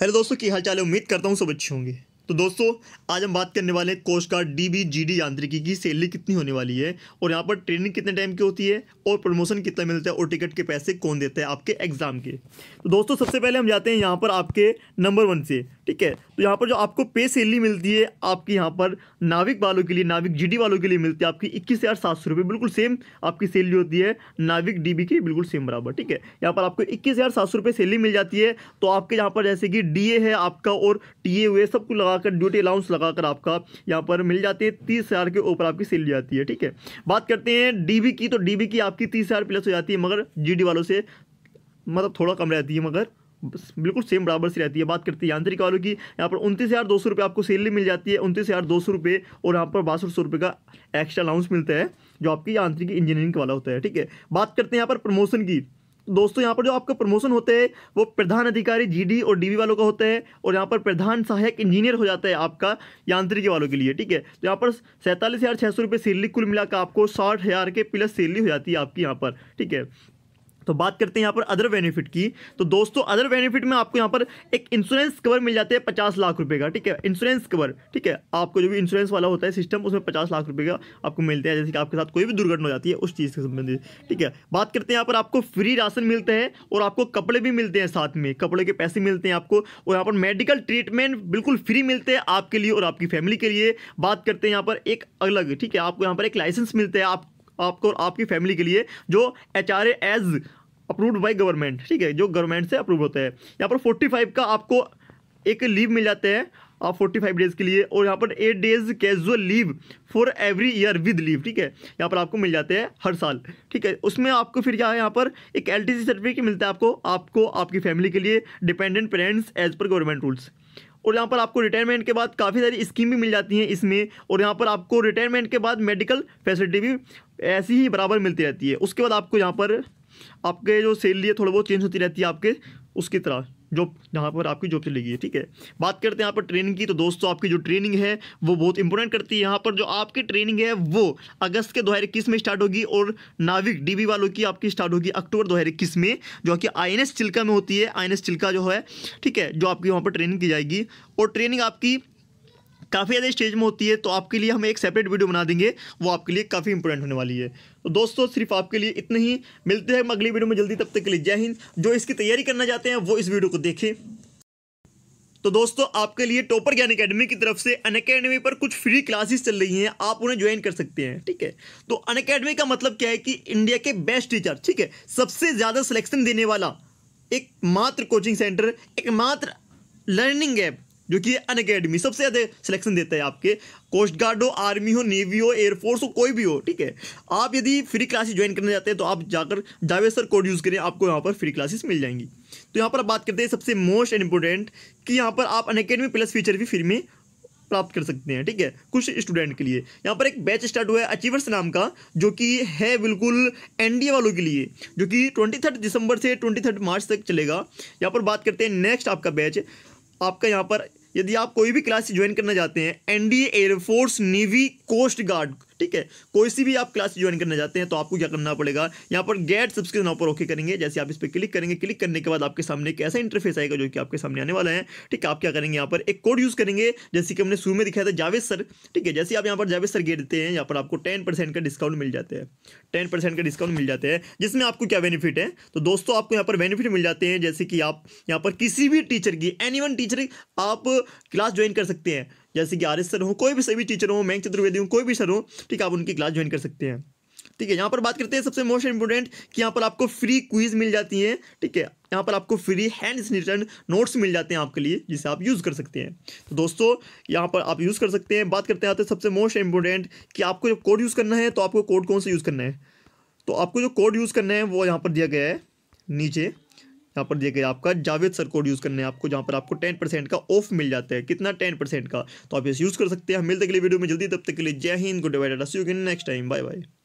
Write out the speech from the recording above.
hello दोस्तों की हाल चाल उम्मीद करता हूँ सब अच्छे होंगे तो दोस्तों आज हम बात करने वाले हैं coast guard D B G D यांत्रिकी की सैलरी कितनी होने वाली है और यहाँ पर ट्रेनिंग कितने टाइम की होती है और प्रमोशन कितना मिलता है और टिकट के पैसे कौन देता है आपके एग्ज़ाम के तो दोस्तों सबसे पहले हम जाते हैं यहाँ पर आपके नंबर वन से ठीक है तो यहाँ पर जो आपको पे सैलरी मिलती है आपकी यहाँ पर नाविक वालों के लिए नाविक जीडी वालों के लिए मिलती है आपकी इक्कीस हज़ार सात सौ रुपये बिल्कुल सेम आपकी सैलरी होती है नाविक डीबी की बिल्कुल सेम बराबर ठीक है यहाँ पर आपको इक्कीस हज़ार सात सौ रुपये सैलरी मिल जाती है तो आपके यहाँ पर जैसे कि डी है आपका और टी ए हुए सबको लगाकर ड्यूटी अलाउंस लगाकर आपका यहाँ पर मिल जाती है तीस हज़ार के ऊपर आपकी सैलरी आती है ठीक है बात करते हैं डी की तो डी की आपकी तीस हज़ार प्लस हो जाती है मगर जी वालों से मतलब थोड़ा कम रहती है मगर बिल्कुल सेम बराबर सी रहती है बात करते हैं यांत्रिक वालों की यहाँ पर उनतीस हज़ार दो सौ रुपये आपको सैलरी मिल जाती है उनतीस हज़ार दो सौ रुपये और यहाँ पर बासठ सौ रुपये का एक्स्ट्रा अलाउंस मिलता है जो आपकी यांत्रिक इंजीनियरिंग वाला होता है ठीक है बात करते हैं यहाँ पर प्रमोशन की दोस्तों यहाँ पर जो आपका प्रमोशन होता है वो प्रधान अधिकारी जीडी और डीवी वालों का होता है और यहाँ पर प्रधान सहायक इंजीनियर हो जाता है आपका यांत्रिक वालों के लिए ठीक है तो यहाँ पर सैंतालीस हज़ार छः सौ रुपये सैलरी कुल मिलाकर आपको साठ हज़ार के प्लस सैलरी हो जाती है आपकी यहाँ पर ठीक है तो बात करते हैं यहाँ पर अदर बेनिफिट की तो दोस्तों अदर बेनिफिट में आपको यहाँ पर एक इंश्योरेंस कवर मिल जाते हैं पचास लाख रुपये का ठीक है इंश्योरेंस कवर ठीक है आपको जो भी इंश्योरेंस वाला होता है सिस्टम उसमें पचास लाख रुपये का आपको मिलता है जैसे कि आपके साथ कोई भी दुर्घटना हो जाती है उस चीज़ के संबंधित ठीक है बात करते हैं यहाँ पर आपको फ्री राशन मिलता है और आपको कपड़े भी मिलते हैं साथ में कपड़े के पैसे मिलते हैं आपको और यहाँ पर मेडिकल ट्रीटमेंट बिल्कुल फ्री मिलते हैं आपके लिए और आपकी फैमिली के लिए बात करते हैं यहाँ पर एक अलग ठीक है आपको यहाँ पर एक लाइसेंस मिलता है आप आपको और आपकी फैमिली के लिए जो H R as approved by government ठीक है जो गवर्नमेंट से अप्रूव होते हैं यहाँ पर फोर्टी फाइव का आपको एक लीव मिल जाते हैं आप फोर्टी फाइव डेज़ के लिए और यहाँ पर eight days casual leave for every year with leave ठीक है यहाँ पर आपको मिल जाते हैं हर साल ठीक है उसमें आपको फिर क्या है यहाँ पर एक एल सर्टिफिकेट मिलता है आपको आपको आपकी फैमिली के लिए dependent parents as per government rules और यहाँ पर आपको रिटायरमेंट के बाद काफ़ी सारी स्कीम भी मिल जाती हैं इसमें और यहाँ पर आपको रिटायरमेंट के बाद मेडिकल फैसिलिटी भी ऐसी ही बराबर मिलती रहती है उसके बाद आपको यहाँ पर आपके जो सैलरी है थोड़ा बहुत चेंज होती रहती है आपके उसकी तरह जॉब जहाँ पर आपकी जॉब चली गई है ठीक है बात करते हैं यहाँ पर ट्रेनिंग की तो दोस्तों आपकी जो ट्रेनिंग है वो बहुत इंपॉर्टेंट करती है यहाँ पर जो आपकी ट्रेनिंग है वो अगस्त के दो में स्टार्ट होगी और नाविक डीबी वालों की आपकी स्टार्ट होगी अक्टूबर दो में जो कि आई चिल्का में होती है आई चिल्का जो है ठीक है जो आपकी वहाँ पर ट्रेनिंग की जाएगी और ट्रेनिंग आपकी काफ़ी ज़्यादा स्टेज में होती है तो आपके लिए हम एक सेपरेट वीडियो बना देंगे वो आपके लिए काफ़ी इंपॉर्टेंट होने वाली है तो दोस्तों सिर्फ आपके लिए इतना ही मिलते हैं हम अगली वीडियो में जल्दी तब तक के लिए जय हिंद जो इसकी तैयारी करना चाहते हैं वो इस वीडियो को देखें तो दोस्तों आपके लिए टॉपर ज्ञान अकेडमी की तरफ से अन अकेडमी पर कुछ फ्री क्लासेस चल रही हैं आप उन्हें ज्वाइन कर सकते हैं ठीक है तो अन अकेडमी का मतलब क्या है कि इंडिया के बेस्ट टीचर ठीक है सबसे ज़्यादा सिलेक्शन देने वाला एक मात्र कोचिंग सेंटर एक मात्र लर्निंग ऐप जो कि अन अकेडमी सबसे ज़्यादा सिलेक्शन देता है आपके कोस्ट गार्ड हो आर्मी हो नेवी हो एयरफोर्स हो कोई भी हो ठीक है आप यदि फ्री क्लासेस ज्वाइन करना चाहते हैं तो आप जाकर जावेद सर कोड यूज़ करें आपको यहाँ पर फ्री क्लासेस मिल जाएंगी तो यहाँ पर बात करते हैं सबसे मोस्ट एंड इम्पोर्टेंट कि यहाँ पर आप अन अकेडमी प्लस फीचर भी फ्री में प्राप्त कर सकते हैं ठीक है कुछ स्टूडेंट के लिए यहाँ पर एक बैच स्टार्ट हुआ है अचीवर्स नाम का जो कि है बिल्कुल एनडीए वालों के लिए जो कि ट्वेंटी थर्ड दिसंबर से ट्वेंटी थर्ड मार्च तक चलेगा यहाँ पर बात करते हैं नेक्स्ट आपका बैच आपका यहाँ पर यदि आप कोई भी क्लास ज्वाइन करना चाहते हैं NDA air force navy coast guard ठीक है कोई सी भी आप क्लास ज्वाइन करना चाहते हैं तो आपको क्या करना पड़ेगा यहाँ पर गेट सब्सक्रिप्शन ऊपर ओके करेंगे जैसे आप इस पर क्लिक करेंगे क्लिक करने के बाद आपके सामने एक ऐसा इंटरफेस आएगा जो कि आपके सामने आने वाला है ठीक है आप क्या करेंगे यहाँ पर एक कोड यूज़ करेंगे जैसे कि हमने शुरू में दिखाया था जावेद सर ठीक है जैसे आप यहाँ पर जावेद सर गेट देते हैं यहाँ पर आपको टेन परसेंट का डिस्काउंट मिल जाता है टेन परसेंट का डिस्काउंट मिल जाता है जिसमें आपको क्या बेनिफिट है तो दोस्तों आपको यहाँ पर बेनिफिट मिल जाते हैं जैसे कि आप यहाँ पर किसी भी टीचर की एनी टीचर आप क्लास ज्वाइन कर सकते हैं जैसे कि आर सर हो कोई भी सभी टीचर हो मैं चतुर्वेदी हूँ कोई भी सर हो ठीक है आप उनकी क्लास ज्वाइन कर सकते हैं ठीक है यहाँ पर बात करते हैं सबसे मोस्ट इंपोर्टेंट कि यहाँ पर आपको फ्री क्विज मिल जाती है ठीक है यहाँ पर आपको फ्री हैंड रिटर्न नोट्स मिल जाते हैं आपके लिए जिसे आप यूज़ कर सकते हैं तो दोस्तों यहाँ पर आप यूज़ कर सकते हैं बात करते हैं आते सबसे मोस्ट इंपोर्टेंट कि आपको जब कोड यूज़ करना है तो आपको कोड कौन सा यूज़ करना है तो आपको जो कोड यूज़ करना है वो यहाँ पर दिया गया है नीचे यहाँ पर दिया गया आपका जावेद सर कोड यूज़ करने है आपको जहाँ पर आपको टेन परसेंट का ऑफ मिल जाता है कितना टेन परसेंट का तो आप इसे यूज़ कर सकते हैं मिलते के लिए वीडियो में जल्दी तब तक के लिए जय हिंद good bye tata see you next time bye bye